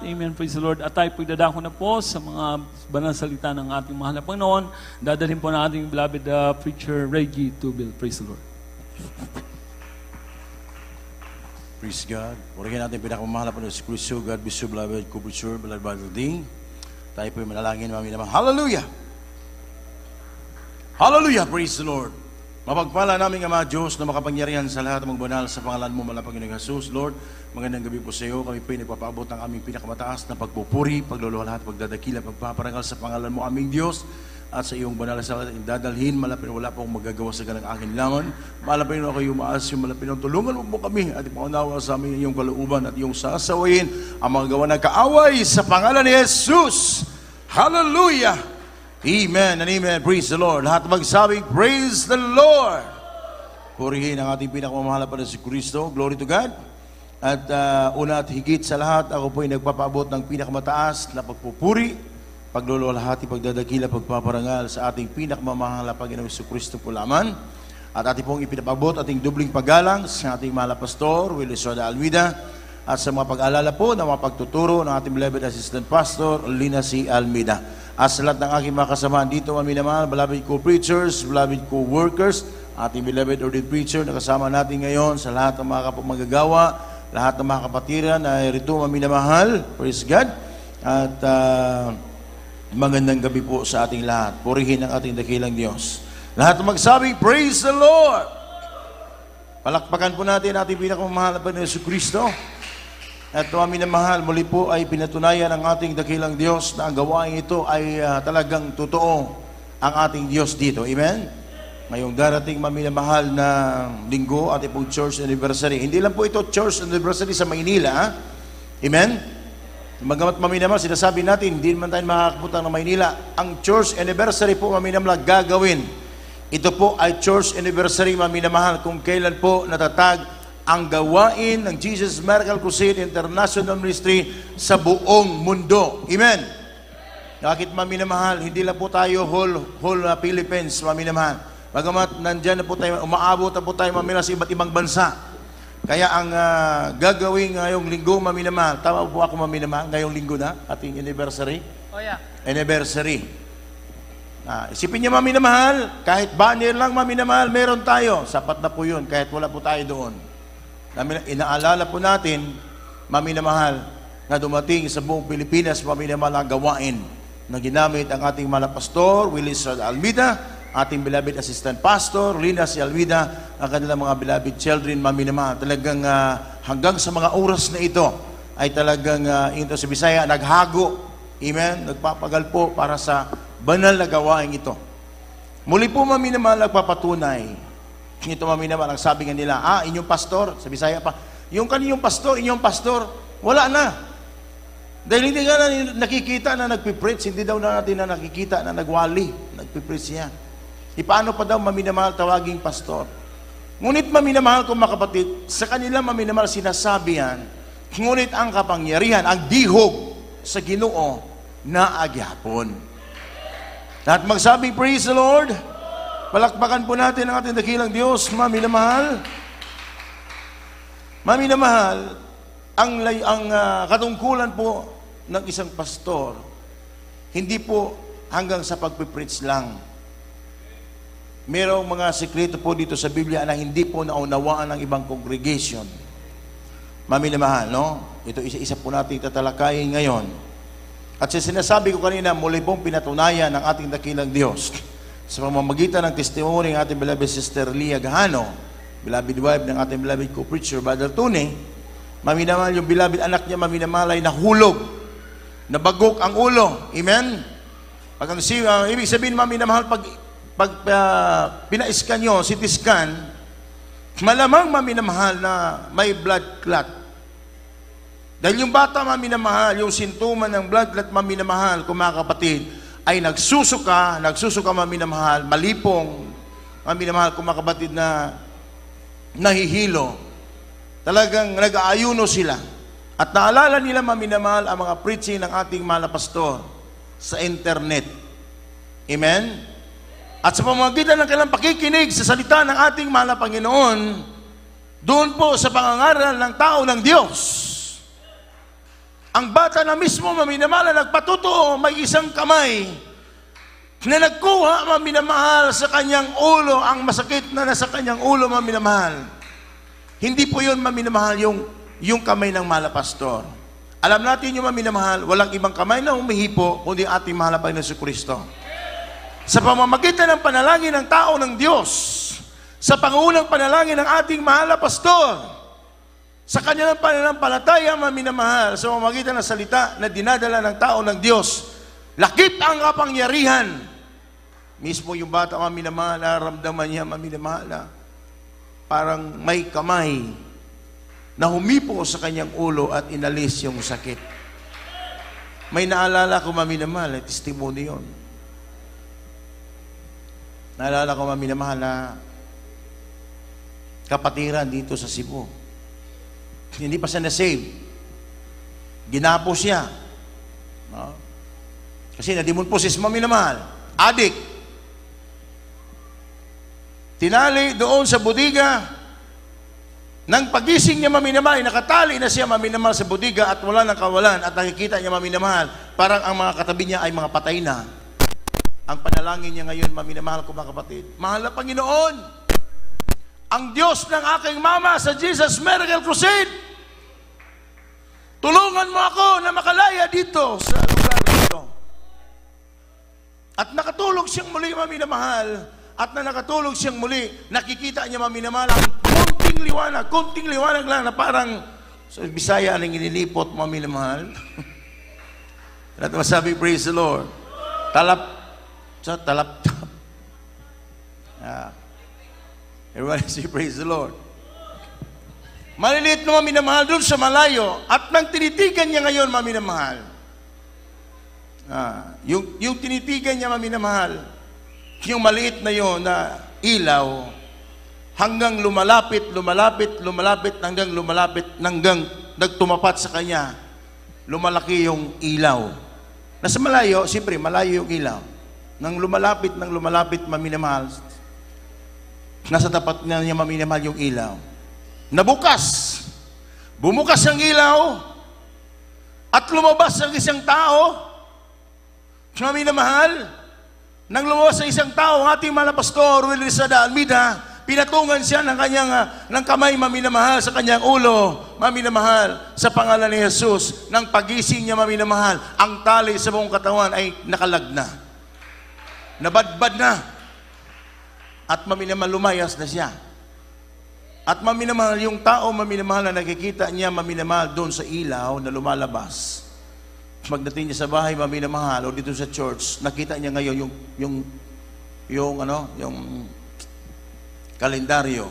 Amen. Praise the Lord. At tayo pagdadako na po sa mga banal salita ng ating mahal na Panginoon. Dadalhin po na ating beloved uh, preacher Reggie Tubil. Praise the Lord. Praise God. Purihin natin pinakamahal na si Kristo. God be so beloved, co-preacher, beloved Bible ding. Tayo po yung manalangin, mami naman. Hallelujah! Hallelujah! Praise the Lord! Mapagpala namin, Ama Diyos, na makapangyarihan sa lahat ng banal sa pangalan mo, Malang Panginoong Jesus. Lord, magandang gabi po sa iyo. Kami po ay nagpapaabot ng aming pinakamataas na pagpupuri, pagluluhan pagdadakila, pagpaparangal sa pangalan mo, aming Diyos at sa iyong banal sa lahat dadalhin, malapit wala pong magagawa sa ganang akin lamang. Malapit na kayo maas yung malapit ng tulungan mo po kami at ipaunawa sa amin iyong kalooban at iyong sasawayin ang mga gawa na kaaway sa pangalan ni Jesus. Hallelujah! Amen and amen. Praise the Lord. Lahat magsabi, Praise the Lord! Purihin ang ating pinakamamahal para si Kristo. Glory to God. At uh, una at higit sa lahat, ako po ay nagpapaabot ng pinakamataas na pagpupuri, pagluluwalhati, pagdadakila, pagpaparangal sa ating pinakamamahal na Panginoong si Kristo po laman. At ating pong ipinapabot ating dubling paggalang sa ating mahal pastor, Willie Soda Alwida, at sa mga pag-alala po na mga pagtuturo ng ating beloved assistant pastor, Lina C. Almida. At sa lahat ng aking mga kasamahan dito, mga minamahal, beloved co-preachers, beloved co-workers, ating beloved ordained preacher na kasama natin ngayon sa lahat ng mga kapamagagawa, lahat ng mga kapatiran na rito, mga minamahal, praise God. At uh, magandang gabi po sa ating lahat. Purihin ang ating dakilang Diyos. Lahat ng magsabi, praise the Lord! Palakpakan po natin ating pinakamahal na Panginoon Kristo. At to amin na mahal, muli po ay pinatunayan ng ating dakilang Diyos na ang gawain ito ay uh, talagang totoo ang ating Diyos dito. Amen? Ngayong darating mahal na linggo at ipong church anniversary. Hindi lang po ito church anniversary sa Maynila. Ha? Amen? Magamat maminama, sinasabi natin, hindi naman tayo makakapunta ng Maynila. Ang church anniversary po maminamla gagawin. Ito po ay church anniversary mahal kung kailan po natatag ang gawain ng Jesus Miracle Crusade International Ministry sa buong mundo. Amen. Bakit maminamahal? Hindi lang po tayo whole, whole na uh, Philippines maminamahal. Bagamat nandyan na po tayo, umaabot na po tayo mamila sa iba't ibang bansa. Kaya ang uh, gagawin ngayong linggo maminamahal, tama po ako maminamahal, ngayong linggo na, ating anniversary. Oh yeah. Anniversary. Ah, isipin niyo maminamahal, kahit banner lang maminamahal, meron tayo. Sapat na po yun, kahit wala po tayo doon na Inaalala po natin, maminamahal, na dumating sa buong Pilipinas, maminamahal ang gawain na ginamit ang ating mga pastor, Willis Almida, ating bilabid assistant pastor, Lina si Almida, ang kanilang mga bilabid children, maminamahal. Talagang uh, hanggang sa mga oras na ito, ay talagang uh, ito sa Bisaya, naghago, amen, nagpapagal po para sa banal na gawain ito. Muli po, maminamahal, nagpapatunay yung tumami naman, ang sabi nga nila, ah, inyong pastor, sa Bisaya pa, yung kaninyong pastor, inyong pastor, wala na. Dahil hindi nga na nakikita na nagpipreach, hindi daw na natin na nakikita na nagwali, nagpipreach yan. E paano pa daw maminamahal tawaging pastor? Ngunit maminamahal kong makapatid, sa kanila maminamahal sinasabi yan, ngunit ang kapangyarihan, ang dihog sa ginoo na agyapon. At magsabi, praise the Lord, Palakpakan po natin ang ating dakilang Diyos, Mami na mahal. Mami na mahal, ang, ang uh, katungkulan po ng isang pastor, hindi po hanggang sa pagpipreach lang. Merong mga sekreto po dito sa Biblia na hindi po naunawaan ng ibang congregation. Mami na mahal, no? Ito isa-isa po natin tatalakayin ngayon. At sa sinasabi ko kanina, muli pong pinatunayan ng ating dakilang Diyos sa pamamagitan ng testimony ng ating beloved Sister Leah Gahano, beloved wife ng ating beloved co-preacher, Brother Tune, maminamal yung beloved anak niya, maminamalay na hulog, nabagok ang ulo. Amen? Pag ang, uh, ibig sabihin, maminamahal, pag, pag uh, ah, pina-scan nyo, CT scan, malamang maminamahal na may blood clot. Dahil yung bata maminamahal, yung sintuman ng blood clot maminamahal, kumakapatid, ay nagsusuka, nagsusuka mga minamahal, malipong, mga minamahal kong na nahihilo. Talagang nag-aayuno sila. At naalala nila mga minamahal ang mga preaching ng ating mahal pastor sa internet. Amen? At sa pamamagitan ng kanilang pakikinig sa salita ng ating mahal na Panginoon, doon po sa pangangaral ng tao ng Diyos, ang bata na mismo, maminamahal, na nagpatutuo, may isang kamay na nagkuha, maminamahal, sa kanyang ulo, ang masakit na nasa kanyang ulo, maminamahal. Hindi po yun, maminamahal, yung, yung kamay ng mala pastor. Alam natin yung maminamahal, walang ibang kamay na humihipo, kundi ating mahal na Panginoon si Kristo. Sa pamamagitan ng panalangin ng tao ng Diyos, sa pangunang panalangin ng ating mahal na pastor, sa kanilang pananampalataya, maminamahal, sa mamagitan ng salita na dinadala ng tao ng Diyos, lakip ang kapangyarihan. Mismo yung bata maminamahal, ah, ramdaman niya maminamahal, ah. parang may kamay na humipo sa kanyang ulo at inalis yung sakit. May naalala ko, maminamahal, at eh, testimony yun. Naalala ko, maminamahal, na ah, kapatiran dito sa Cebu. Hindi pa siya na-save. Ginapos siya. No? Kasi na po si Mami Namal. Adik. Tinali doon sa bodiga. Nang pagising niya mami maminamahal, nakatali na siya mami maminamahal sa bodiga at wala nang kawalan at nakikita niya mami maminamahal. Parang ang mga katabi niya ay mga patay na. Ang panalangin niya ngayon, mami maminamahal ko mga kapatid, mahal na Panginoon ang Diyos ng aking mama sa Jesus Miracle Crusade. Tulungan mo ako na makalaya dito sa lugar ito. At nakatulog siyang muli, mami na mahal. At na nakatulog siyang muli, nakikita niya, mami na mahal, ang kunting liwanag, kunting liwanag lang na parang, so, Bisaya, ang inilipot, mami na mahal. At masabi, praise the Lord. Talap, sa talap-tap. Ah, Everybody say, praise the Lord. Maliliit nung minamahal doon sa malayo at nang tinitigan niya ngayon, maminamahal. Ah, yung, yung tinitigan niya, maminamahal, yung maliit na yon na ilaw, hanggang lumalapit, lumalapit, lumalapit, hanggang lumalapit, hanggang nagtumapat sa kanya, lumalaki yung ilaw. Nasa malayo, siyempre, malayo yung ilaw. Nang lumalapit, nang lumalapit, maminamahal, Nasa tapat na niya maminamahal yung ilaw. Nabukas. Bumukas ang ilaw at lumabas ang isang tao. mahal, Nang lumabas ang isang tao, ang ating malapastor, Will Rizada Almida, pinatungan siya ng kanyang ah, ng kamay maminamahal sa kanyang ulo, maminamahal sa pangalan ni Jesus. ng pagising niya maminamahal, ang tali sa buong katawan ay nakalagna. Nabadbad na. At maminamahal lumayas na siya. At maminamahal yung tao, maminamahal na nakikita niya, maminamahal doon sa ilaw na lumalabas. Magdating niya sa bahay, maminamahal, o dito sa church, nakita niya ngayon yung, yung, yung, ano, yung kalendaryo.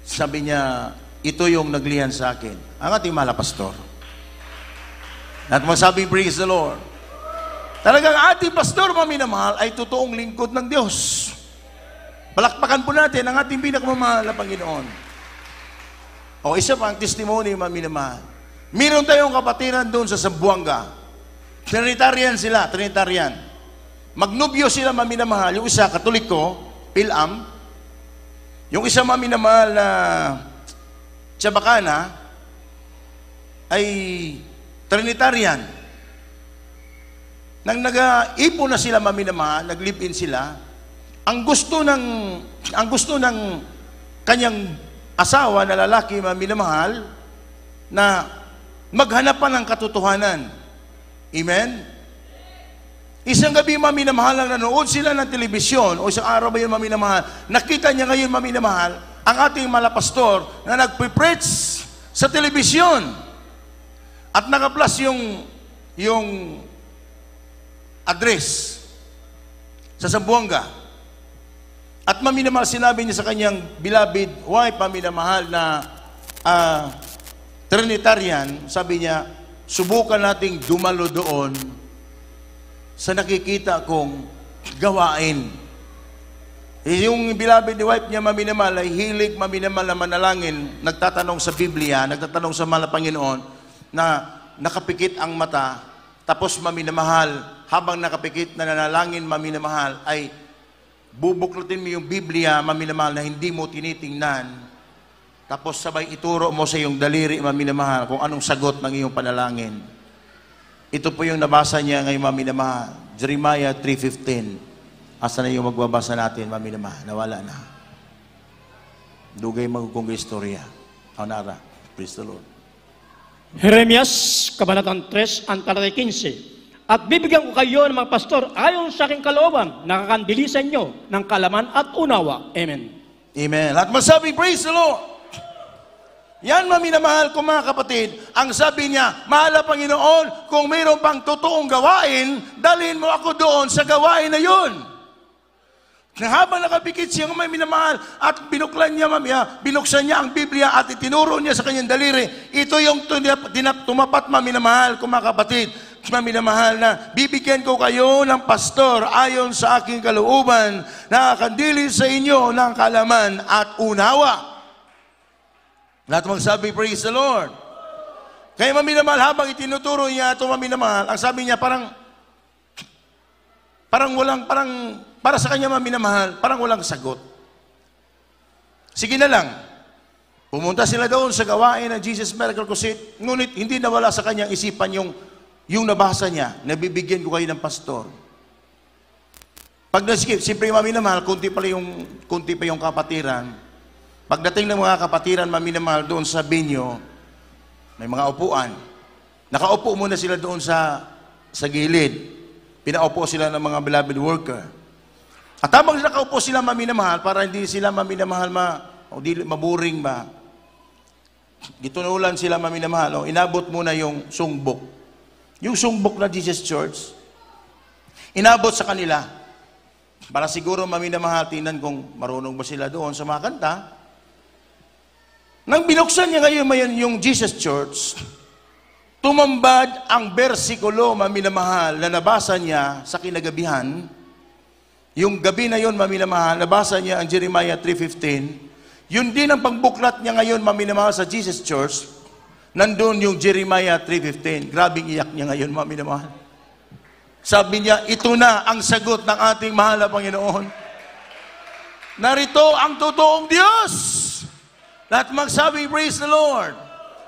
Sabi niya, ito yung naglihan sa akin. Ang ating mahal pastor. At masabi, praise the Lord. Talagang ating pastor, maminamahal, ay totoong lingkod ng Diyos. Palakpakan po natin ang ating pinakamamahal na Panginoon. O isa pa ang testimony, mga minamahal. Meron tayong kapatiran doon sa Zamboanga. Trinitarian sila, Trinitarian. Magnubyo sila, mga minamahal. Yung isa, katoliko, Pilam. Yung isa, mga minamahal na Chabacana, ay Trinitarian. Nang nag-ipon na sila, maminamahal, nag-live-in sila, ang gusto ng ang gusto ng kanyang asawa na lalaki na minamahal na maghanap pa ng katotohanan. Amen? Isang gabi, maminamahal ang nanood sila ng telebisyon o isang araw ba yun, maminamahal. Nakita niya ngayon, maminamahal, ang ating malapastor na nagpipreach sa telebisyon. At nakaplas yung, yung address sa Zamboanga. At maminamahal, sinabi niya sa kanyang beloved wife, mahal na uh, Trinitarian, sabi niya, subukan nating dumalo doon sa nakikita kong gawain. Yung beloved wife niya, maminamahal, ay hilig maminamahal na manalangin, nagtatanong sa Biblia, nagtatanong sa mala Panginoon, na nakapikit ang mata, tapos maminamahal, habang nakapikit na nanalangin maminamahal, ay bubuklatin mo yung Biblia, maminamahal, na hindi mo tinitingnan, tapos sabay ituro mo sa iyong daliri, maminamahal, kung anong sagot ng iyong panalangin. Ito po yung nabasa niya ngayon, maminamahal, Jeremiah 3.15. Asa na yung magbabasa natin, maminamahal, nawala na. Dugay magkong istorya. Honara, praise the Lord. Jeremias, Kabanatang 3, Antalay 15. At bibigyan ko kayo ng mga pastor ayon sa aking kalooban, nakakandilisan nyo ng kalaman at unawa. Amen. Amen. At masabi, praise the Lord. Yan, maminamahal ko mga kapatid. Ang sabi niya, mahal Panginoon, kung mayroon pang totoong gawain, dalhin mo ako doon sa gawain na yun. Na habang nakapikit siya may minamahal at binuklan niya, mamaya, ah, binuksan niya ang Biblia at itinuro niya sa kanyang daliri, ito yung tunap, tumapat maminamahal ko mga kapatid minamahal na bibigyan ko kayo ng pastor ayon sa aking kalooban na kandili sa inyo ng kalaman at unawa. Lahat magsabi, praise the Lord. Kaya minamahal, habang itinuturo niya ito minamahal, ang sabi niya parang, parang walang, parang, para sa kanya minamahal, parang walang sagot. Sige na lang, Pumunta sila doon sa gawain ng Jesus Miracle Crusade, ngunit hindi nawala sa kanyang isipan yung yung nabasa niya, nabibigyan ko kayo ng pastor. Pag nasikip, siyempre mami na mahal, kunti, pala yung, kunti pa yung kapatiran. Pagdating ng mga kapatiran, mami doon sa binyo, may mga upuan. Nakaupo muna sila doon sa, sa gilid. Pinaupo sila ng mga beloved worker. At habang nakaupo sila mami para hindi sila mami ma, o di, maburing ba, gitunulan sila mami o inabot muna yung sungbok yung sumbok na Jesus Church, inabot sa kanila. Para siguro maminamahatinan kung marunong ba sila doon sa mga kanta. Nang binuksan niya ngayon mayon yung Jesus Church, tumambad ang bersikulo maminamahal na nabasa niya sa kinagabihan. Yung gabi na yon maminamahal, nabasa niya ang Jeremiah 3.15. Yun din ang pagbuklat niya ngayon maminamahal sa Jesus Church Nandun yung Jeremiah 3.15. Grabing iyak niya ngayon, mga minamahal. Sabi niya, ito na ang sagot ng ating mahal na Panginoon. Narito ang totoong Diyos. Lahat magsabi, praise the Lord.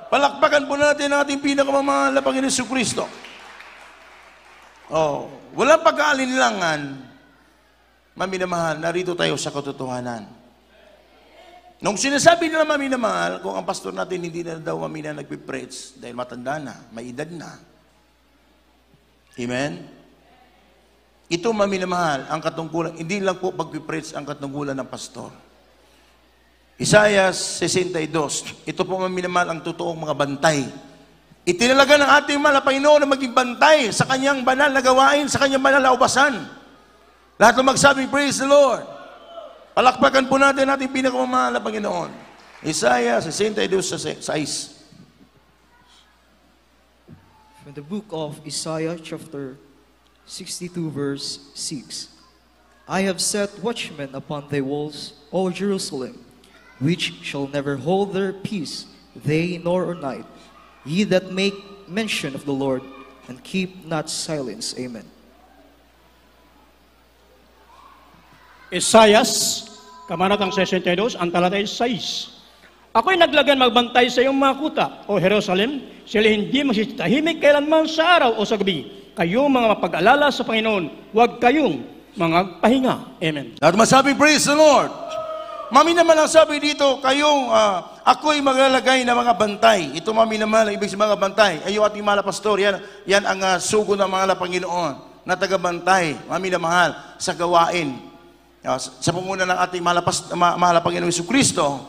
Palakpakan po natin ang ating pinakamamahal na Panginoon Su Kristo. Oh, walang pag-aalinlangan. Maminamahal, narito tayo sa katotohanan. Nung sinasabi nila maminamahal, kung ang pastor natin hindi na daw mamina nagpipreach dahil matanda na, may edad na. Amen? Ito maminamahal ang katungkulan. Hindi lang po pagpipreach ang katungkulan ng pastor. Isaiah 62. Ito po maminamahal ang totoong mga bantay. Itinalaga ng ating mahal na Panginoon na maging bantay sa kanyang banal na gawain, sa kanyang banal na ubasan. Lahat ng magsabing, praise the Lord. Palakpakan po natin ating pinakamamahal na Panginoon. Isaiah 62, From the book of Isaiah chapter 62 verse 6. I have set watchmen upon thy walls, O Jerusalem, which shall never hold their peace, day nor night. Ye that make mention of the Lord, and keep not silence. Amen. Esayas, Kamanatang 62, ang talatay 6. Ako'y naglagan magbantay sa iyong mga kuta, o Jerusalem, sila hindi masitahimik kailanman sa araw o sa gabi. Kayo mga mapag-alala sa Panginoon, huwag kayong mga pahinga. Amen. At masabi, praise the Lord. Mami naman ang sabi dito, kayong uh, ako'y maglalagay ng mga bantay. Ito mami naman, ang ibig sabihin mga bantay. Ayo ating mahal pastor, yan, yan ang uh, sugo ng mga Panginoon na tagabantay, mami na mahal, sa gawain uh, sa pamuna ng ating malapas, ma- mahalapang Inoong Isu Kristo,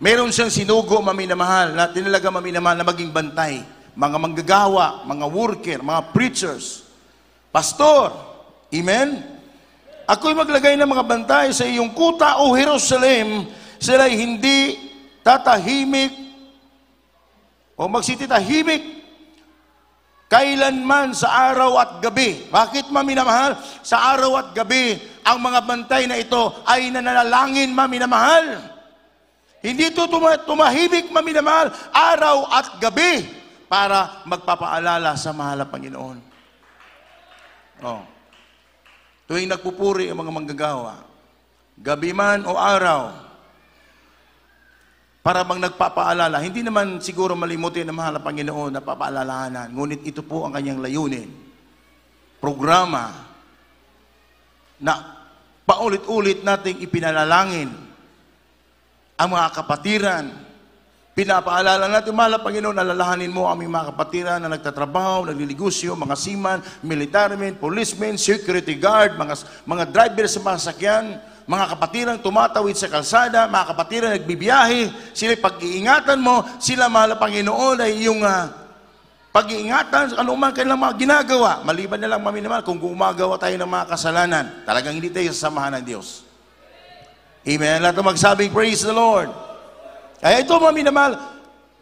meron siyang sinugo, maminamahal, na tinalaga maminamahal na maging bantay. Mga manggagawa, mga worker, mga preachers, pastor. Amen? Ako'y maglagay ng mga bantay sa iyong kuta o Jerusalem, sila'y hindi tatahimik o magsititahimik kailanman sa araw at gabi. Bakit maminamahal? Sa araw at gabi, ang mga bantay na ito ay nananalangin, maminamahal. Hindi ito tuma- tumahimik, maminamahal, araw at gabi para magpapaalala sa mahal na Panginoon. Oh. Tuwing nagpupuri ang mga manggagawa, gabi man o araw, para bang nagpapaalala. Hindi naman siguro malimutin ng mahal na Panginoon na papaalalahanan. Ngunit ito po ang kanyang layunin. Programa na paulit-ulit nating ipinalalangin ang mga kapatiran. Pinapaalala natin, Mala Panginoon, nalalahanin mo ang mga kapatiran na nagtatrabaho, nagliligusyo, mga seaman, military men, policemen, security guard, mga, mga driver sa mga sakyan, mga kapatiran tumatawid sa kalsada, mga kapatiran nagbibiyahe, sila pag-iingatan mo, sila, Mala Panginoon, ay iyong uh, pag-iingatan sa anumang kanilang mga ginagawa, maliban na lang maminamahal kung gumagawa tayo ng mga kasalanan. Talagang hindi tayo sasamahan ng Diyos. Amen. Lahat ang magsabing, praise the Lord. Kaya ito, maminamahal,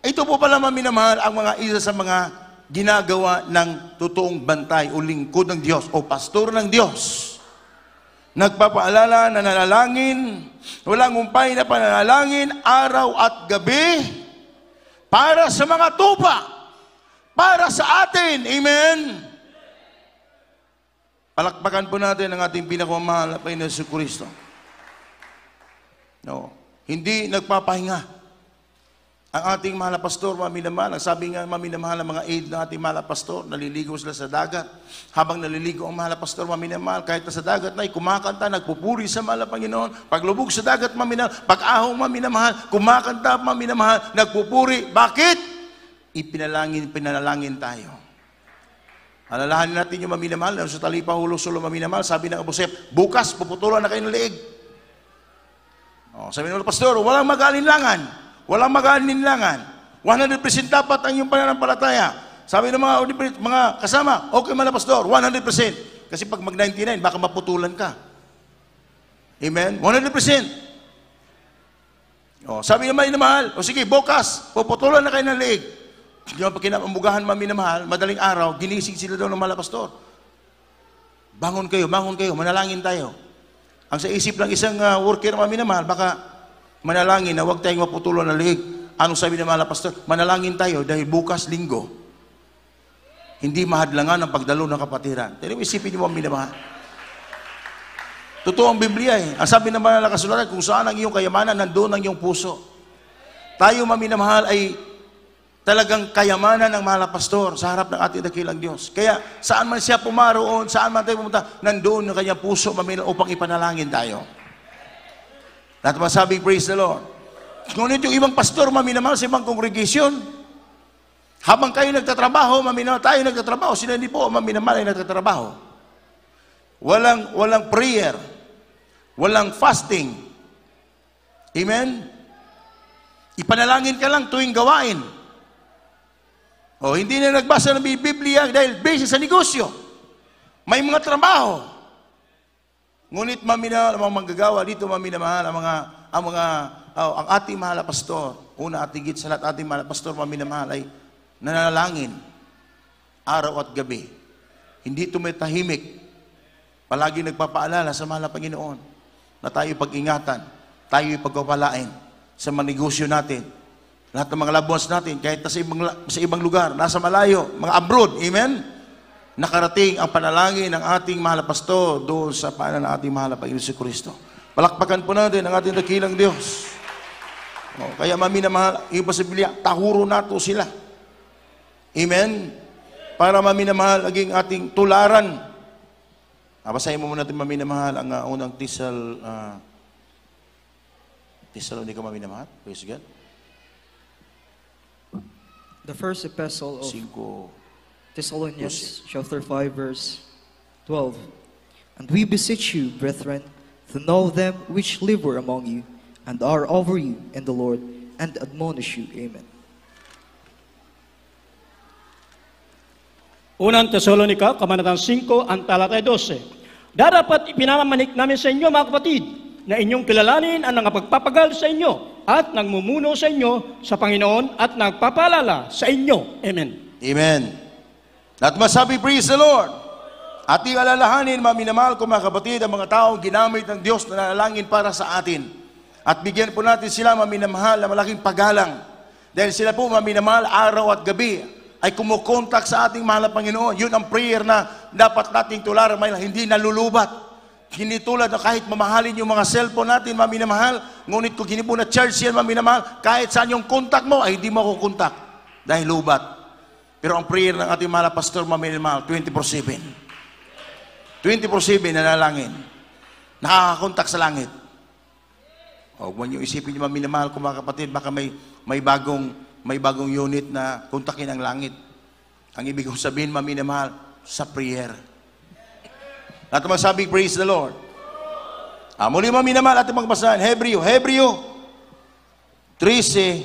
ito po pala, maminamahal, ang mga isa sa mga ginagawa ng totoong bantay o lingkod ng Diyos o pastor ng Diyos. Nagpapaalala na nanalangin, walang umpay na pananalangin, araw at gabi, para sa mga tupa para sa atin. Amen? Palakpakan po natin ang ating pinakamahal na Panginoon sa Kristo. No. Hindi nagpapahinga. Ang ating mahal na pastor, maminamahal. Sabi nga, maminamahal ang mga aid ng ating mahal na pastor, naliligo sila sa dagat. Habang naliligo ang mahal na pastor, maminamahal, kahit na sa dagat na, kumakanta, nagpupuri sa mahal na Panginoon. Paglubog sa dagat, maminamahal. Pag ahong, maminamahal. Kumakanta, maminamahal. Nagpupuri. Bakit? ipinalangin, pinalangin tayo. Alalahanin natin yung maminamahal. Sa talipa hulog sulo maminamahal, sabi ng Abusef, bukas puputulan na kayo ng leeg. O, oh, sabi ng Pastor, walang mag-alinlangan. Walang mag-alinlangan. 100% dapat ang iyong pananampalataya. Sabi ng mga, mga kasama, okay man Pastor, 100%. Kasi pag mag-99, baka maputulan ka. Amen? 100%. Oh, sabi naman, mahal, o sige, bukas, puputulan na kayo ng leeg. Di ba, kinamambugahan mami na mahal, madaling araw, ginising sila daw ng mala pastor. Bangon kayo, bangon kayo, manalangin tayo. Ang sa isip ng isang uh, worker mami na mahal, baka manalangin na huwag tayong maputulo ng lihig. Anong sabi ng mala pastor? Manalangin tayo dahil bukas linggo, hindi mahadlangan ang pagdalo ng kapatiran. Pero isipin niyo mami na mahal. Totoo ang Biblia eh. Ang sabi ng mga kung saan ang iyong kayamanan, nandoon ang iyong puso. Tayo, mami na mahal, ay talagang kayamanan ng mahal pastor sa harap ng ating dakilang Diyos. Kaya saan man siya pumaroon, saan man tayo pumunta, nandoon ang kanyang puso mamila upang ipanalangin tayo. Lahat masabing praise the Lord. Ngunit yung ibang pastor, maminamahal sa ibang congregation, habang kayo nagtatrabaho, maminamahal tayo nagtatrabaho, sila hindi po maminamahal ay nagtatrabaho. Walang, walang prayer, walang fasting. Amen? Ipanalangin ka lang tuwing gawain. O hindi na nagbasa ng Biblia dahil busy sa negosyo. May mga trabaho. Ngunit maminahal ang mga manggagawa, dito maminamahal ang mga, ang mga, oh, ang ating mahal na pastor. Una at higit sa lahat ating mahal na pastor, maminamahal ay nanalangin araw at gabi. Hindi tumitahimik. Palagi nagpapaalala sa mahal na Panginoon na tayo pag-ingatan, tayo pagpapalain sa manegosyo natin, lahat ng mga loved ones natin, kahit na sa ibang, sa ibang lugar, nasa malayo, mga abroad, amen? Nakarating ang panalangin ng ating mahal na pasto doon sa panan ng ating mahal na Panginoon si Kristo. Palakpakan po natin ang ating dakilang Diyos. O, oh, kaya mami na mahal, iba sa bilya, tahuro nato sila. Amen? Para mami na mahal, aging ating tularan. Abasahin mo muna natin mami na mahal ang uh, unang tisal, uh, tisal hindi ka mami na mahal. Praise God. The first epistle of 5. Thessalonians, chapter 5, verse 12. And we beseech you, brethren, to know them which live among you, and are over you in the Lord, and admonish you. Amen. Unang Tesalonika, Kamanatan 5, ang 12. Darapat ipinamamanik namin sa inyo, mga kapatid, na inyong kilalanin ang nangapagpapagal sa inyo at nagmumuno sa inyo sa Panginoon at nagpapalala sa inyo. Amen. Amen. At masabi, praise the Lord. At alalahanin, mga minamahal ko mga kapatid, ang mga taong ginamit ng Diyos na nalalangin para sa atin. At bigyan po natin sila, mga minamahal, na malaking pagalang. Dahil sila po, mga minamahal, araw at gabi, ay kumukontak sa ating mahal na Panginoon. Yun ang prayer na dapat nating tularan, may hindi nalulubat. Hindi tulad na kahit mamahalin yung mga cellphone natin, maminamahal. Ngunit kung hindi po na charge yan, maminamahal, kahit saan yung contact mo, ay hindi mo kukontak dahil lubat. Pero ang prayer ng ating mahal pastor, maminamahal, 24-7. 24-7, nanalangin. Nakakakontak sa langit. Huwag mo niyo isipin yung maminamahal ko mga kapatid, baka may, may, bagong, may bagong unit na kontakin ang langit. Ang ibig kong sabihin, maminamahal, sa prayer. At masabi, praise the Lord. Ah, muli mami naman ating magbasahan. Hebreo, Hebreo 13,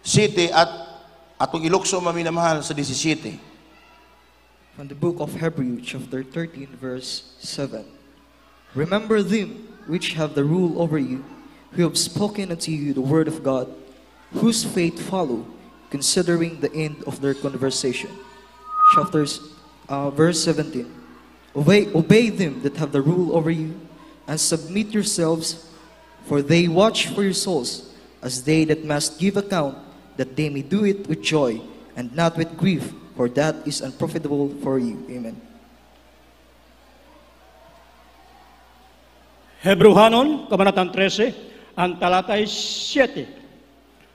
City at atong ilukso mami namahal sa 17. From the book of Hebrew, chapter 13, verse 7. Remember them which have the rule over you, who have spoken unto you the word of God, whose faith follow, considering the end of their conversation. Chapters, uh, verse 17. Obey, obey them that have the rule over you, and submit yourselves, for they watch for your souls, as they that must give account, that they may do it with joy, and not with grief, for that is unprofitable for you. Amen. Hebrehanon, Kabanatang 13, ang talatay 7,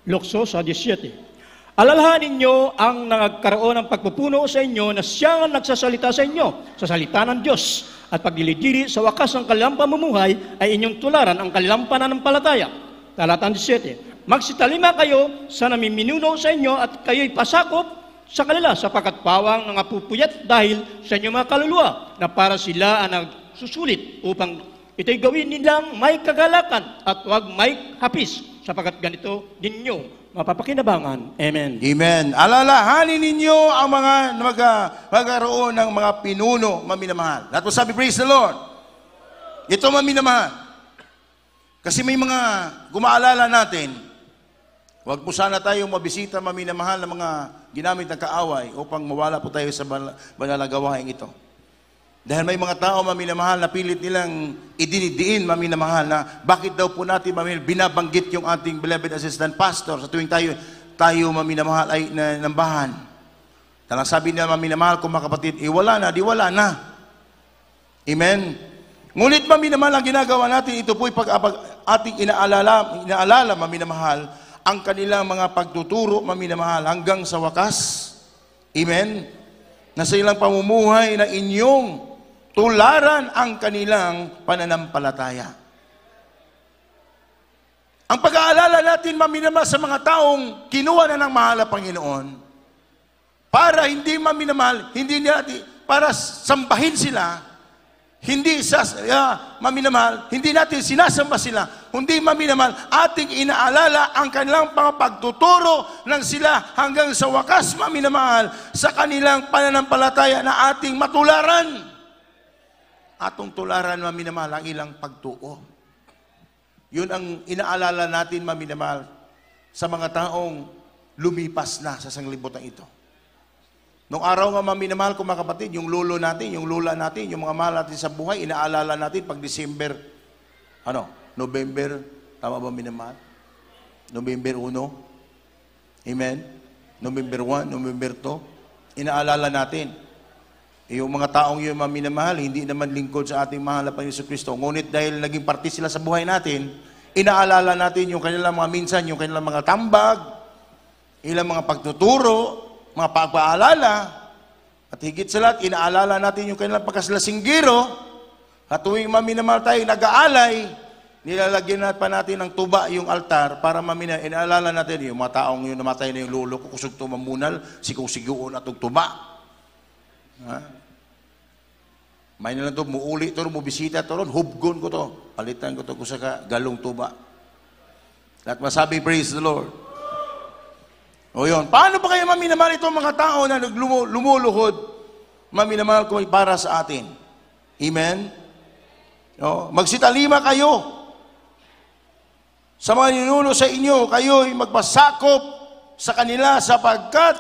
Lokso sa 17. Alalahanin ninyo ang nagkaroon ng pagpupuno sa inyo na siyang nagsasalita sa inyo sa salita ng Diyos at paglilidiri sa wakas ng kanilang pamumuhay ay inyong tularan ang kanilang pananampalataya. Talatang 17. Magsitalima kayo sa namiminuno sa inyo at kayo'y pasakop sa kanila sapagkat pawang ang apupuyat dahil sa inyong mga kaluluwa na para sila ang nagsusulit upang ito'y gawin nilang may kagalakan at huwag may hapis sapagkat ganito din ninyo mapapakinabangan. Amen. Amen. Alalahanin ninyo ang mga mga ah, magkaroon ng mga pinuno, maminamahal. That was sabi, praise the Lord. Ito maminamahal. Kasi may mga gumaalala natin, Huwag po sana tayong mabisita, maminamahal ng mga ginamit ng kaaway upang mawala po tayo sa banalagawain ito. Dahil may mga tao, maminamahal, na pilit nilang idinidiin, maminamahal, na bakit daw po natin, maminamahal, binabanggit yung ating beloved assistant pastor sa tuwing tayo, tayo, maminamahal, ay nambahan. Talang sabi niya, maminamahal, ko mga kapatid, iwala eh, na, di wala na. Amen? Ngunit, maminamahal, ang ginagawa natin, ito po'y pag, pag ating inaalala, inaalala, maminamahal, ang kanilang mga pagtuturo, maminamahal, hanggang sa wakas. Amen? Na sa ilang pamumuhay na inyong tularan ang kanilang pananampalataya. Ang pag-aalala natin, maminamahal sa mga taong kinuha na ng mahal ang Panginoon, para hindi maminamahal, hindi natin, para sambahin sila, hindi sa uh, ah, maminamahal, hindi natin sinasamba sila, hindi maminamahal, ating inaalala ang kanilang pagtuturo ng sila hanggang sa wakas maminamahal sa kanilang pananampalataya na ating matularan atong tularan, maminamahal, ang ilang pagtuo. Yun ang inaalala natin, maminamahal, sa mga taong lumipas na sa sanglibutan ito. Nung araw nga, maminamahal ko mga kapatid, yung lolo natin, yung lola natin, yung mga mahal natin sa buhay, inaalala natin pag December, ano, November, tama ba minamahal? November 1. Amen? November 1, November 2. Inaalala natin yung mga taong yung mga minamahal, hindi naman lingkod sa ating mahal na Panginoon Kristo. Ngunit dahil naging parte sila sa buhay natin, inaalala natin yung kanilang mga minsan, yung kanilang mga tambag, ilang mga pagtuturo, mga pagpaalala, at higit sa lahat, inaalala natin yung kanilang pagkasalasinggiro, at tuwing maminamahal tayo, nag-aalay, nilalagyan na pa natin ng tuba yung altar para mamina, inaalala natin yung mga taong yung namatay na yung lolo ko, kusog tumamunal, si sigoon at tuba. Ha? May na to, muuli to, mubisita to ron, hubgon ko to. Palitan ko to kusa ka, galong tuba. Lahat masabi, praise the Lord. O yun, paano ba kayo maminamahal itong mga tao na lumuluhod? Maminamahal ko para sa atin. Amen? No? Magsitalima kayo. Sa mga ninuno sa inyo, kayo'y magpasakop sa kanila sapagkat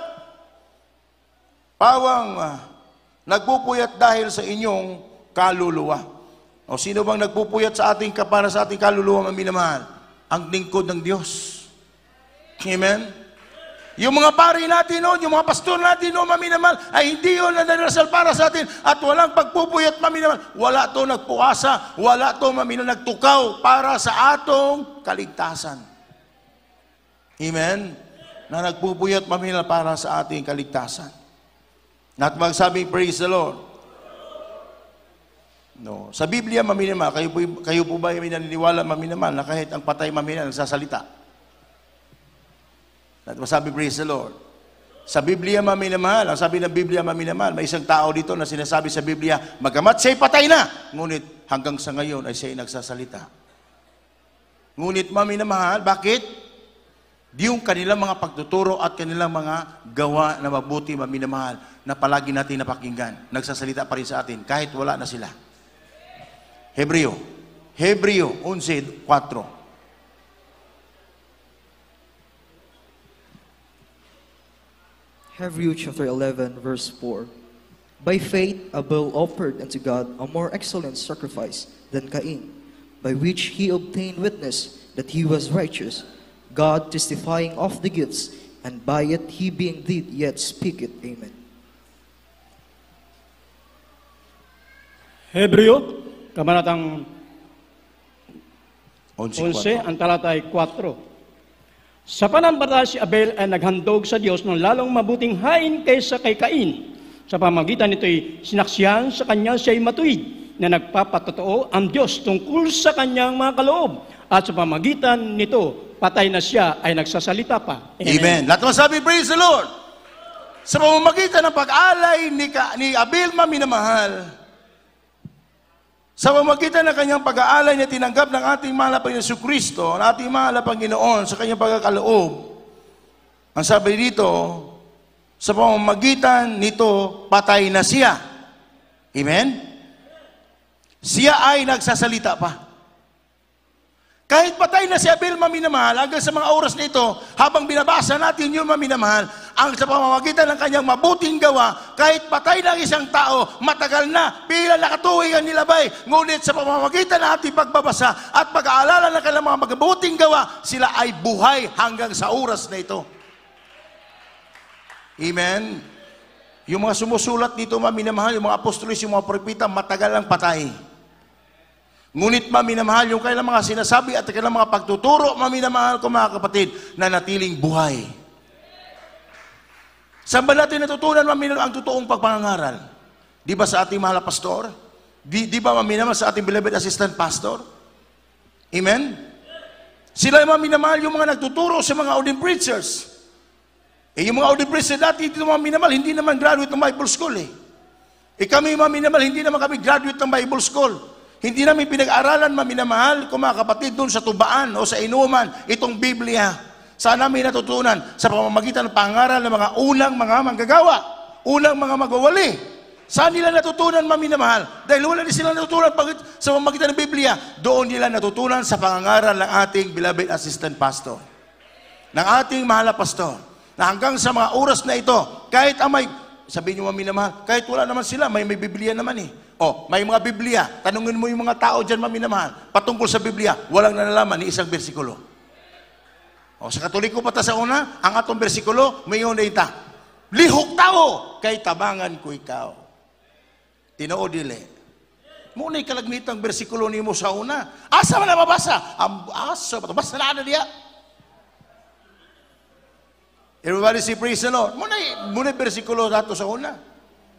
pawang uh, Nagpupuyat dahil sa inyong kaluluwa. O sino bang nagpupuyat sa ating para sa ating kaluluwa, maminamahal? Ang lingkod ng Diyos. Amen? Yung mga pari natin noon, yung mga pastor natin noon, maminamahal, ay hindi yun na nanasal para sa atin at walang pagpupuyat, maminamahal. Wala to nagpuasa, wala to maminamahal, nagtukaw para sa atong kaligtasan. Amen? Na nagpupuyat, maminamahal, para sa ating kaligtasan. At magsabing praise the Lord. No. Sa Biblia, maminama, kayo po, kayo po ba may naniniwala, maminama, na kahit ang patay mamina, nagsasalita? At masabi, praise the Lord. Sa Biblia, maminamahal, ang sabi ng Biblia, maminamahal, may isang tao dito na sinasabi sa Biblia, magamat siya'y patay na, ngunit hanggang sa ngayon ay siya'y nagsasalita. Ngunit, maminamahal, bakit? Yung kanilang mga pagtuturo at kanilang mga gawa na mabuti, maminamahal, na palagi natin napakinggan, nagsasalita pa rin sa atin, kahit wala na sila. Hebreo, Hebreo 11.4 Hebrew chapter 11, verse 4. By faith, Abel offered unto God a more excellent sacrifice than Cain, by which he obtained witness that he was righteous, God testifying of the gifts, and by it he being did yet speak it. Amen. Hebreo, kamanatang 11, ang talatay 4. Sa panampata si Abel ay naghandog sa Diyos ng lalong mabuting hain kaysa kay Cain. Sa pamagitan nito'y sinaksiyan sa kanya siya'y matuwid na nagpapatotoo ang Diyos tungkol sa kanyang mga kaloob. At sa pamagitan nito, patay na siya, ay nagsasalita pa. Amen. Amen. Lahat naman sabi, praise the Lord. Sa pamamagitan ng pag-alay ni, Ka, ni Abilma minamahal, sa pamagitan ng kanyang pag-aalay na tinanggap ng ating mahal na Kristo, ng ating mahal na sa kanyang pagkakaloob, ang sabi dito, sa pamamagitan nito, patay na siya. Amen? Siya ay nagsasalita pa. Kahit patay na si Abel maminamahal, hanggang sa mga oras nito, habang binabasa natin yung maminamahal, ang sa pamamagitan ng kanyang mabuting gawa, kahit patay na isang tao, matagal na, pila nakatuwi ang nilabay, ngunit sa pamamagitan ng ating pagbabasa at pag-aalala ng kanilang mga mabuting gawa, sila ay buhay hanggang sa oras na ito. Amen? Yung mga sumusulat dito, maminamahal, yung mga apostolis, yung mga propita, matagal ang patay. Ngunit maminamahal yung kailang mga sinasabi at kailang mga pagtuturo, maminamahal ko mga kapatid, na natiling buhay. Saan ba natin natutunan maminamahal ang totoong pagpangaral? Di ba sa ating mahal na pastor? Di, di ba maminamahal sa ating beloved assistant pastor? Amen? Sila yung maminamahal yung mga nagtuturo sa mga audio preachers. Eh, yung mga audio preachers dati, hindi naman minamahal, hindi naman graduate ng Bible School eh. Eh kami maminamahal, hindi naman kami graduate ng Bible School. Hindi namin pinag-aralan, maminamahal, kung mga kapatid, doon sa tubaan o sa inuman, itong Biblia. Sana may natutunan? Sa pamamagitan ng pangaral ng mga unang mga manggagawa, unang mga magawali. Saan nila natutunan, maminamahal? Dahil wala din sila natutunan pag, sa pamamagitan ng Biblia. Doon nila natutunan sa pangaral ng ating beloved assistant pastor. Ng ating mahal na pastor. Na hanggang sa mga oras na ito, kahit ang may, sabihin nyo maminamahal, kahit wala naman sila, may may Biblia naman eh. Oh, may mga Biblia. Tanungin mo yung mga tao dyan, maminamahal. Patungkol sa Biblia, walang nanalaman ni isang bersikulo. Oh, sa katoliko pata sa una, ang atong bersikulo, may yun ita. Lihok tao, kay tabangan ko ikaw. Tinoo dili. Muna'y kalagmitang bersikulo ni mo sa una. Asa man na mabasa? Ang asa, basta na na ano diya. Everybody say praise the Lord. Muna'y, muna'y bersikulo dato sa una.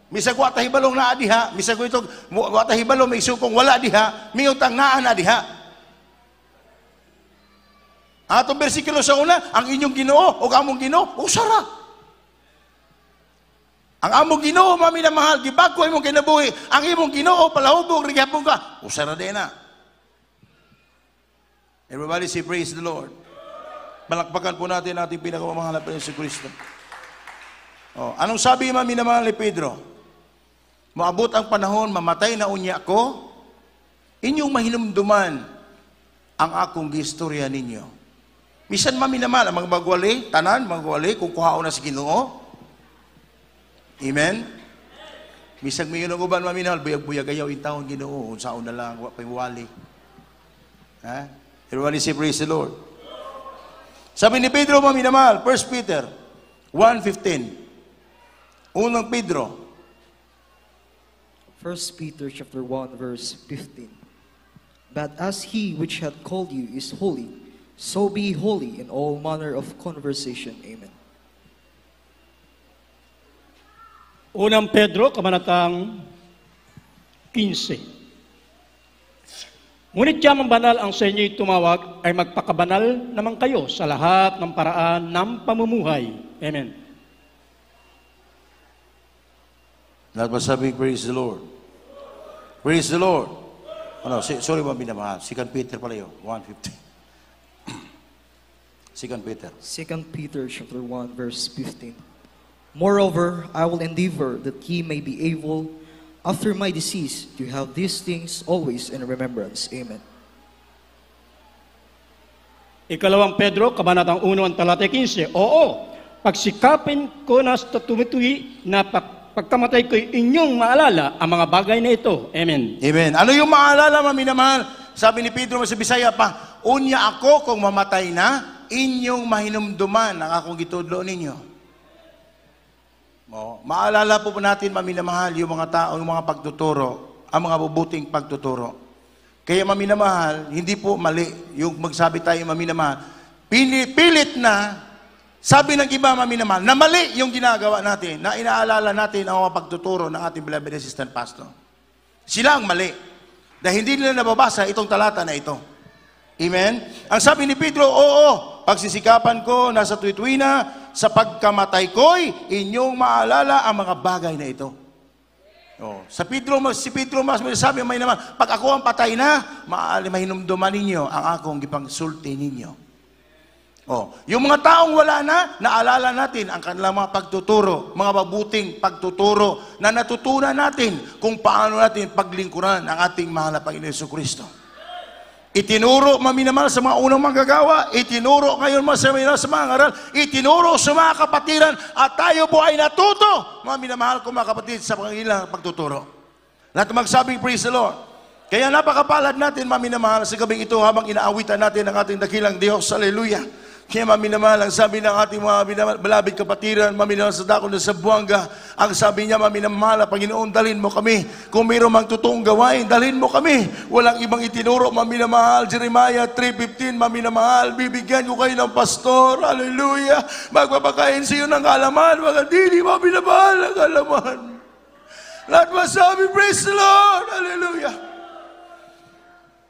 Misag wata hibalong na adiha, misag ito wata hibalong may sukong wala diha, may utangaan na diha. Ato bersikulo sa una, ang inyong Ginoo o among Ginoo, usara. Ang among Ginoo mami na mahal gibagko imong kinabuhi, ang imong Ginoo palahubog rigapon ka, usara din na. Everybody say praise the Lord. Palakpakan po natin ating pinakamamahal na Panginoon si Kristo. Oh, anong sabi mami na mahal ni Pedro? Maabot ang panahon, mamatay na unya ako, inyong mahinumduman ang akong gistorya ninyo. Misan maminamal, naman, ang mga bagwali, tanan, magwali, bagwali, kung kuhaon na sa ginoo. Amen? Misan may yun ang uban, mami naman, buyag-buyag ayaw in taon ginoo, unsaon na lang, wapay wali. Ha? Everybody say, praise the Lord. Sabi ni Pedro, mami naman, 1 Peter 1.15. Unang Pedro 1 Peter chapter 1 verse 15. But as he which hath called you is holy, so be holy in all manner of conversation. Amen. Unang Pedro, kamanatang 15. Ngunit yamang banal ang sa inyo'y tumawag ay magpakabanal naman kayo sa lahat ng paraan ng pamumuhay. Amen. Lahat masabing praise the Lord. Praise the Lord. Ano, si, sorry ba binamahan? Second Peter pala yun. 1.15. Second Peter. Second Peter chapter 1 verse 15. Moreover, I will endeavor that he may be able after my decease to have these things always in remembrance. Amen. Ikalawang Pedro, kabanatang 1, talata 15. Oo, pagsikapin ko na sa tumituwi na pak pagkamatay ko'y inyong maalala ang mga bagay na ito. Amen. Amen. Ano yung maalala, maminamahal? Sabi ni Pedro sa Bisaya pa, Unya ako kung mamatay na, inyong mahinumduman ang akong gitudlo ninyo. Oh, maalala po, po natin, maminamahal, yung mga tao, yung mga pagtuturo, ang mga bubuting pagtuturo. Kaya maminamahal, hindi po mali yung magsabi tayo maminamahal. Pinipilit na sabi ng iba, maminamahal, na mali yung ginagawa natin, na inaalala natin ang mga pagtuturo ng ating beloved assistant pastor. Sila ang mali. Dahil hindi nila nababasa itong talata na ito. Amen? Ang sabi ni Pedro, Oo, pagsisikapan ko, nasa na, sa pagkamatay ko'y inyong maalala ang mga bagay na ito. Oh, sa Pedro, si Pedro mas sabi, may naman, pag ako ang patay na, maaali mahinumduman ninyo ang akong sulti ninyo. Oh, yung mga taong wala na, naalala natin ang kanilang mga pagtuturo, mga mabuting pagtuturo na natutunan natin kung paano natin paglingkuran ang ating mahal na Panginoon Kristo. Itinuro maminamahal sa mga unang magagawa, itinuro ngayon mga sa mga sa mga aral, itinuro sa mga kapatiran at tayo po ay natuto, maminamahal ko mga kapatid, sa kanilang pagtuturo. Lahat magsabing praise the Lord. Kaya napakapalad natin, maminamahal, minamahal, sa gabing ito habang inaawitan natin ang ating dakilang Diyos. Hallelujah. Kaya maminamahal, ang sabi ng ating mga balabid kapatiran, maminamahal sa dako na sa buwanga, ang sabi niya, maminamahal, Panginoon, dalhin mo kami. Kung mayroong mang totoong gawain, dalhin mo kami. Walang ibang itinuro, maminamahal, Jeremiah 3.15, maminamahal, bibigyan ko kayo ng pastor, hallelujah, magpapakain sa iyo ng kalaman, mga dili, maminamahal ang kalaman. Lahat masabi, praise the Lord, hallelujah.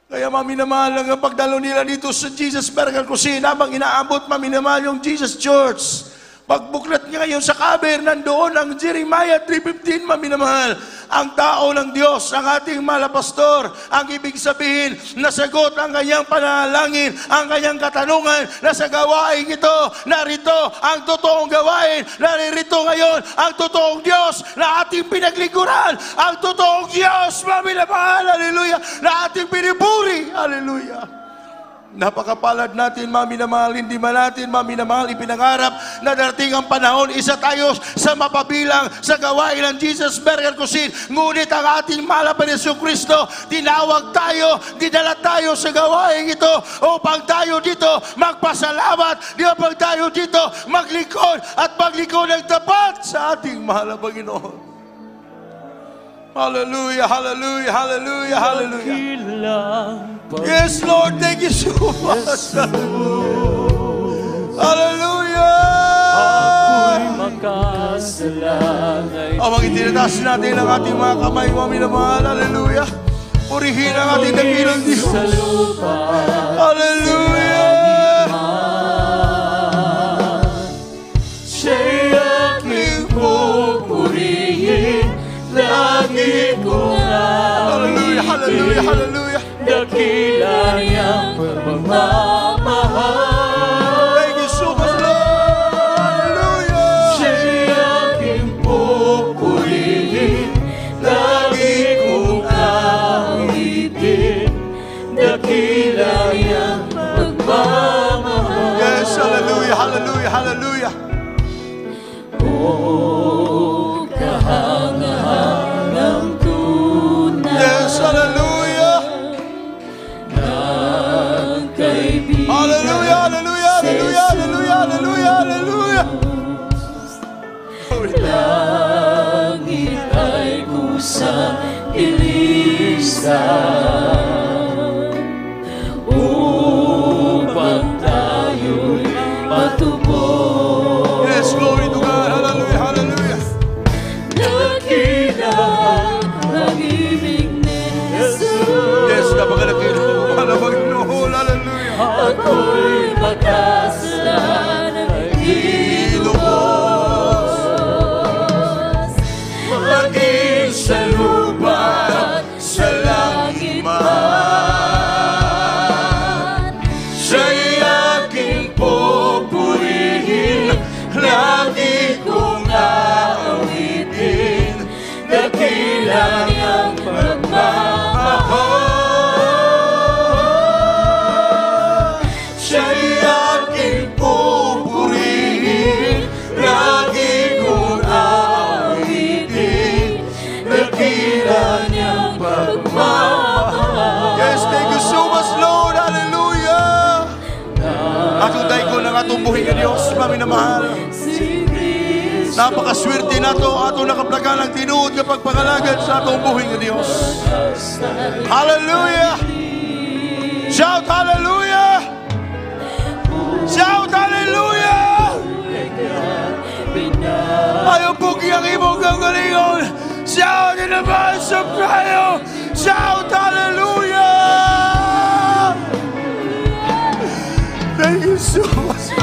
Kaya mga minamahal ang pagdalo nila dito sa Jesus Berger Kusina habang inaabot mga minamahal yung Jesus Church. Pagbuklat niya ngayon sa cover, nandoon ang Jeremiah 3.15, mga minamahal ang tao ng Diyos, ang ating malapastor. Ang ibig sabihin, nasagot ang kanyang panalangin, ang kanyang katanungan na sa gawain ito, narito ang totoong gawain, naririto ngayon ang totoong Diyos na ating pinaglingkuran, ang totoong Diyos, mamilabahal, hallelujah, na ating pinipuri, hallelujah. Napakapalad natin, mami na mahal, hindi man natin, mami na mahal, ipinangarap na darating ang panahon, isa tayo sa mapabilang sa gawain ng Jesus Burger Cuisine. Ngunit ang ating malapan Yesu Kristo, tinawag tayo, dinala tayo sa gawain ito upang tayo dito magpasalamat, di upang tayo dito maglingkod at maglingkod ng tapat sa ating mahal na Panginoon. Hallelujah, hallelujah, hallelujah, hallelujah. Yes, Lord, thank you so much. Hallelujah. Amang itinataas natin ang ating mga kamay, mga minamahal. Hallelujah. Purihin ang ating dakilang Diyos. Hallelujah. haleluya haleluya Dakilah yang bermahal aming Diyos, namin na Napakaswerte na to, ato nakablagan ang tinuod ka pagpangalagad sa atong ng Diyos. Hallelujah! Shout hallelujah! Shout hallelujah! Ayaw po kiyang imong kagalingon. Shout in the voice of triumph! Shout hallelujah! Thank you so much,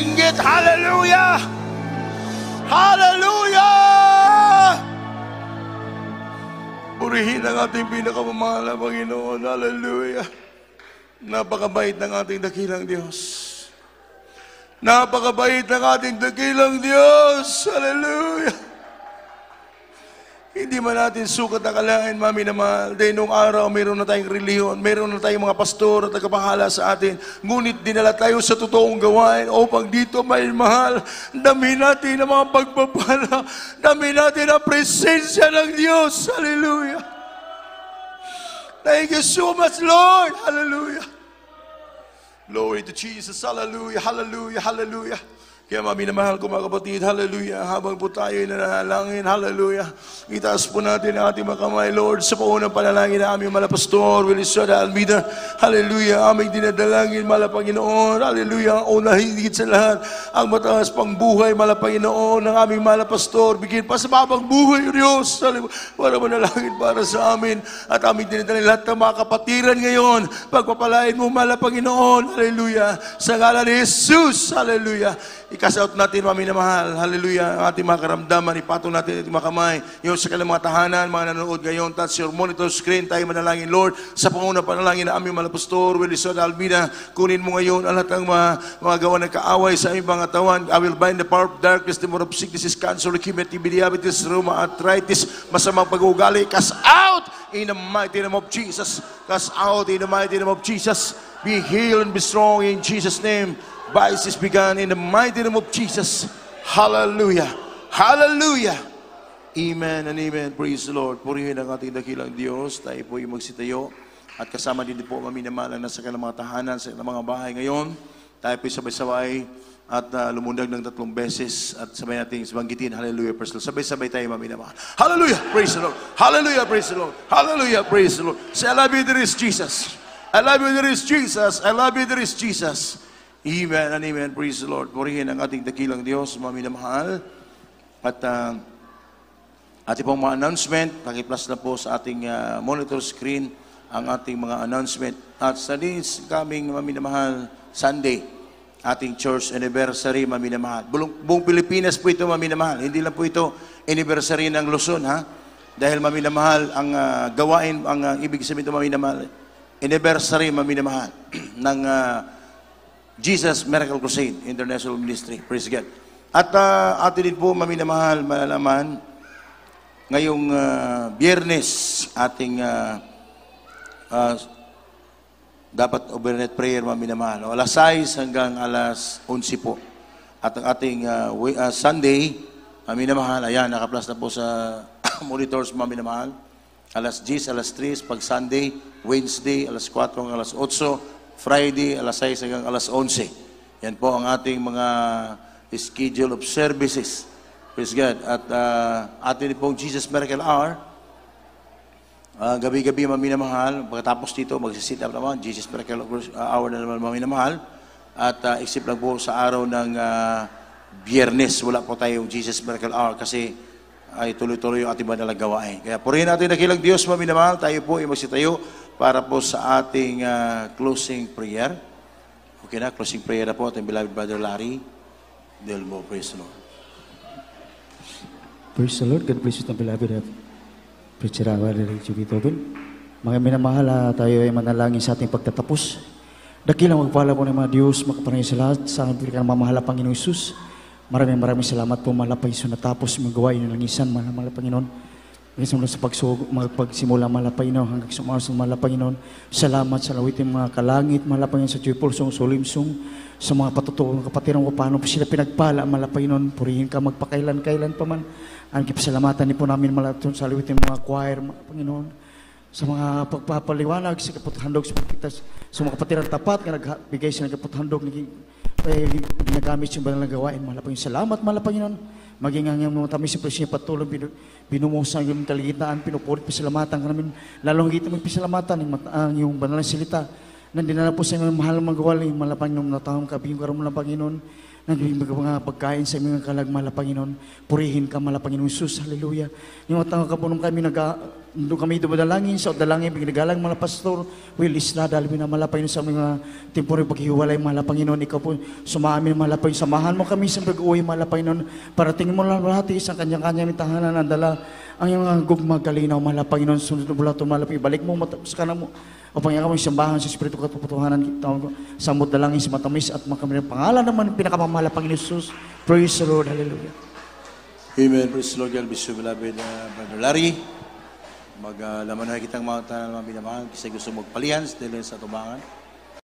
sing it. Hallelujah! Hallelujah! Purihin ang ating pinakamamahal na Panginoon. Hallelujah! Napakabait ng ating dakilang Diyos. Napakabait ng ating dakilang Diyos. Hallelujah! Hindi man natin sukat akalain, mami na mahal. Dahil noong araw, meron na tayong reliyon, meron na tayong mga pastor at tagapahala sa atin. Ngunit dinala tayo sa totoong gawain upang dito, may mahal, dami natin ang mga pagpapala, dami natin ang presensya ng Diyos. Hallelujah! Thank you so much, Lord! Hallelujah! Glory to Jesus! Hallelujah! Hallelujah! Hallelujah! Kaya mga minamahal ko mga kapatid, hallelujah, habang po tayo ay nananalangin, hallelujah, itaas po natin ang ating mga kamay, Lord, sa paunang panalangin na aming malapastor, Willisada Almida, hallelujah, aming dinadalangin, malapanginoon, hallelujah, ang una higit sa lahat, ang mataas pang buhay, malapanginoon, ng aming malapastor, bigyan pa sa mabang buhay, Diyos, para manalangin para sa amin, at aming dinadalangin lahat ng mga kapatiran ngayon, pagpapalain mo, malapanginoon, hallelujah, sa ngala ni Jesus, hallelujah, Ikasout natin, Mami na mahal. Hallelujah. Ang ating mga karamdaman. Ipatong natin ating mga kamay. Yung sa kanilang mga tahanan, mga nanonood ngayon. Touch your monitor screen. Tayo manalangin, Lord. Sa panguna panalangin na aming malapastor, Wilson Almina, kunin mo ngayon ang lahat ng mga, mga gawa ng kaaway sa aming mga tawan. I will bind the power of darkness, the more of sickness, is cancer, leukemia, TB, diabetes, rheuma, arthritis, masamang pag-uugali. Cast out in the mighty name of Jesus. Cast out in the mighty name of Jesus. Be healed and be strong in Jesus' name. Vice is begun in the mighty name of Jesus. Hallelujah. Hallelujah. Amen and amen. Praise the Lord. Purihin ang ating dakilang Diyos. Tayo po po'y magsitayo. At kasama din po kami na ang nasa kanilang mga tahanan, sa kanilang mga bahay ngayon. Tayo po sabay-sabay at uh, lumundag ng tatlong beses at sabay natin banggitin, Hallelujah, praise the Lord. Sabay-sabay tayo maminamahal. Hallelujah, praise the Lord. Hallelujah, praise the Lord. Hallelujah, praise the Lord. Say, I love you, there is Jesus. I love you, there is Jesus. I love you, there is Jesus. Amen and amen. Praise the Lord. Purihin ang ating dakilang Diyos, mga minamahal. At uh, ating pong mga announcement, pakiplas na po sa ating uh, monitor screen ang ating mga announcement. At sa this coming, mga minamahal, Sunday, ating church anniversary, mga minamahal. Buong, buong Pilipinas po ito, mga minamahal. Hindi lang po ito anniversary ng Luzon, ha? Dahil, mga minamahal, ang uh, gawain, ang uh, ibig sabihin ito, mga minamahal, anniversary, mga minamahal, ng uh, Jesus Miracle Crusade International Ministry. Praise God. At uh, atin din po, maminamahal, malalaman, ngayong uh, biyernes, ating uh, uh, dapat overnight prayer, maminamahal. O, alas 6 hanggang alas 11 po. At ang ating uh, we, uh, Sunday, maminamahal, ayan, nakaplas na po sa monitors, maminamahal. Alas 10, alas 3, pag Sunday, Wednesday, alas 4 hanggang alas 8, Friday, alas 6 hanggang alas 11. Yan po ang ating mga schedule of services. Praise God. At uh, atin pong Jesus Miracle Hour, uh, gabi-gabi mahal, pagkatapos dito, magsisit up naman, Jesus Miracle Hour na naman mahal. At uh, isip lang po sa araw ng uh, biyernes, wala po tayong Jesus Miracle Hour kasi ay tuloy-tuloy yung ating madalang gawain. Kaya purihin natin nakilang Diyos, maminamahal, tayo po ay magsitayo para po sa ating uh, closing prayer. Okay na, closing prayer na po ating beloved Brother Larry Delmo. Praise the Lord. Praise the Lord. God bless you, the beloved preacher our Judy Tobin. Mga minamahal, tayo ay manalangin sa ating pagtatapos. Dakilang magpala po ng mga Diyos, makapanay sa lahat, sa aking ka mamahala, Panginoon Isus. Maraming maraming salamat po, mahal Panginoon, natapos mga gawain ng langisan, mahal, mahal Panginoon. Ginsan sa pagsug, magpagsimula mala Panginoon hanggang sumawas ng mala Panginoon. Salamat sa lawitin mga kalangit, mala Panginoon sa Jupulsong, Solimsong, sa mga patutuong kapatiran ko, paano sila pinagpala, mala Panginoon. Purihin ka magpakailan-kailan pa man. Ang kipasalamatan ni po namin mala sa lawitin mga choir, mga Panginoon. Sa mga pagpapaliwanag, sa kaputhandog, sa pagkitas, sa mga kapatiran tapat, nga nagbigay sa kaputhandog, naging, eh, ginagamit yung banal na gawain, mala Panginoon. Salamat, mala Panginoon Maging ang iyong tamis sa presyo patulong, bin, binumusan ang iyong taligitaan, pinupulit, pasalamatan ka namin. Lalong kita magpasalamatan ang iyong banal na salita. Nandinala po sa iyong mahal magawaling, malapang iyong natahong kabiyong karumalang Panginoon. Nagbibigay mga pagkain sa mga kalagmala, Panginoon. Purihin ka, mala, Panginoon Jesus. Hallelujah. Yung matang kapunong kami, naga, doon kami dumadalangin sa dalangin, pinagalang mga pastor, will is na, dalawin na mala, Panginoon, sa mga temporary paghiwalay, mala, Panginoon. Ikaw po, sumamin, mala, Panginoon. Samahan mo kami sa pag-uwi, mala, Panginoon. tingin mo lang lahat, isang kanyang-kanyang tahanan ang dala ang iyong anggog magkalinaw, mahal Panginoon, sunod na mula tumalapit, ibalik mo, matapos ka na mo. O Panginoon, kami sambahan sa Espiritu katuputuhanan, samot na langis, matamis at makamit ng pangalan naman, pinakamamahal Panginoon Jesus. Praise the Lord. Hallelujah. Amen. Praise the Lord. God bless you, beloved uh, Brother Larry. Mag-laman uh, na kitang mga tanang mga binamahal kasi gusto magpalihan sa sa tubangan.